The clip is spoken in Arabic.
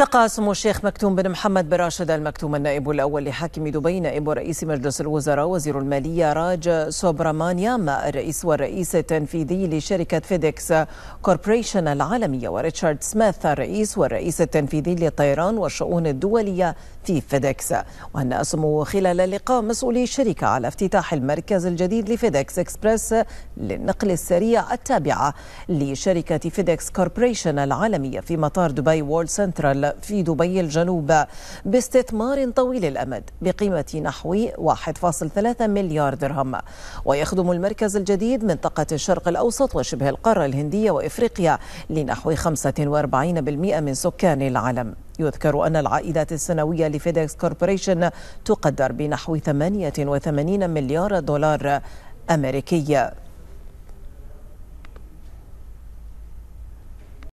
التقى سمو الشيخ مكتوم بن محمد بن راشد المكتوم النائب الأول لحاكم دبي نائب رئيس مجلس الوزراء وزير المالية راج سوبرامانياما الرئيس والرئيس التنفيذي لشركة فيديكس كوربوريشن العالمية وريتشارد سميث الرئيس والرئيس التنفيذي للطيران والشؤون الدولية في فيديكس وهنأ سموه خلال اللقاء مسؤولي الشركة على افتتاح المركز الجديد لفيديكس إكسبرس للنقل السريع التابعة لشركة فيديكس كوربوريشن العالمية في مطار دبي وول سنترال في دبي الجنوب باستثمار طويل الأمد بقيمة نحو 1.3 مليار درهم ويخدم المركز الجديد منطقة الشرق الأوسط وشبه القارة الهندية وإفريقيا لنحو 45% من سكان العالم يذكر أن العائدات السنوية لفيدكس كوربوريشن تقدر بنحو 88 مليار دولار أمريكي